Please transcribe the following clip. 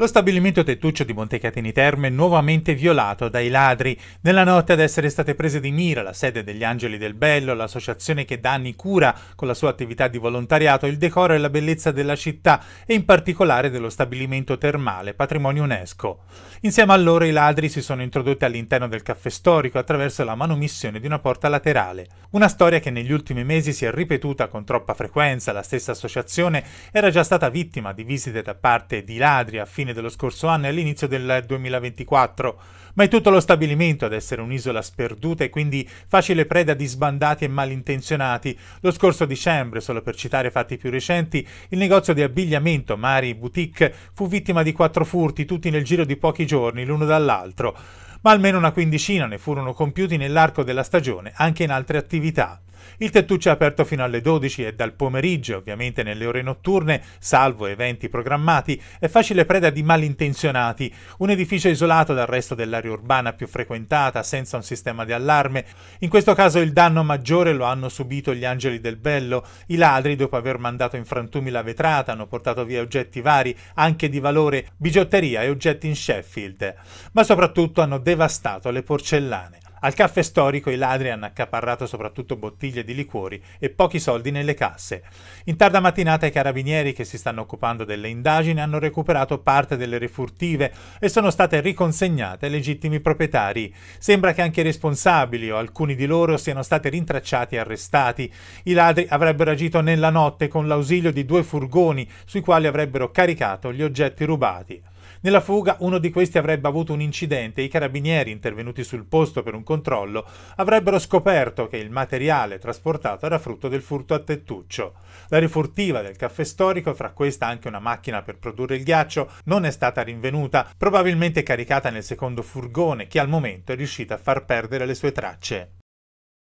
Lo stabilimento tettuccio di Montecatini Terme nuovamente violato dai ladri. Nella notte ad essere state prese di mira la sede degli Angeli del Bello, l'associazione che da anni cura con la sua attività di volontariato il decoro e la bellezza della città e in particolare dello stabilimento termale, patrimonio UNESCO. Insieme a loro i ladri si sono introdotti all'interno del caffè storico attraverso la manomissione di una porta laterale. Una storia che negli ultimi mesi si è ripetuta con troppa frequenza. La stessa associazione era già stata vittima di visite da parte di ladri a fine fine dello scorso anno e all'inizio del 2024, ma è tutto lo stabilimento ad essere un'isola sperduta e quindi facile preda di sbandati e malintenzionati. Lo scorso dicembre, solo per citare fatti più recenti, il negozio di abbigliamento Mari Boutique fu vittima di quattro furti, tutti nel giro di pochi giorni, l'uno dall'altro, ma almeno una quindicina ne furono compiuti nell'arco della stagione anche in altre attività. Il tettuccio è aperto fino alle 12 e dal pomeriggio, ovviamente nelle ore notturne, salvo eventi programmati, è facile preda di malintenzionati. Un edificio isolato dal resto dell'area urbana più frequentata, senza un sistema di allarme. In questo caso il danno maggiore lo hanno subito gli angeli del bello. I ladri, dopo aver mandato in frantumi la vetrata, hanno portato via oggetti vari, anche di valore, bigiotteria e oggetti in Sheffield. Ma soprattutto hanno devastato le porcellane. Al caffè storico i ladri hanno accaparrato soprattutto bottiglie di liquori e pochi soldi nelle casse. In tarda mattinata i carabinieri che si stanno occupando delle indagini hanno recuperato parte delle refurtive e sono state riconsegnate ai legittimi proprietari. Sembra che anche i responsabili o alcuni di loro siano stati rintracciati e arrestati. I ladri avrebbero agito nella notte con l'ausilio di due furgoni sui quali avrebbero caricato gli oggetti rubati. Nella fuga uno di questi avrebbe avuto un incidente e i carabinieri intervenuti sul posto per un controllo avrebbero scoperto che il materiale trasportato era frutto del furto a tettuccio. La rifurtiva del caffè storico, fra questa anche una macchina per produrre il ghiaccio, non è stata rinvenuta, probabilmente caricata nel secondo furgone che al momento è riuscita a far perdere le sue tracce.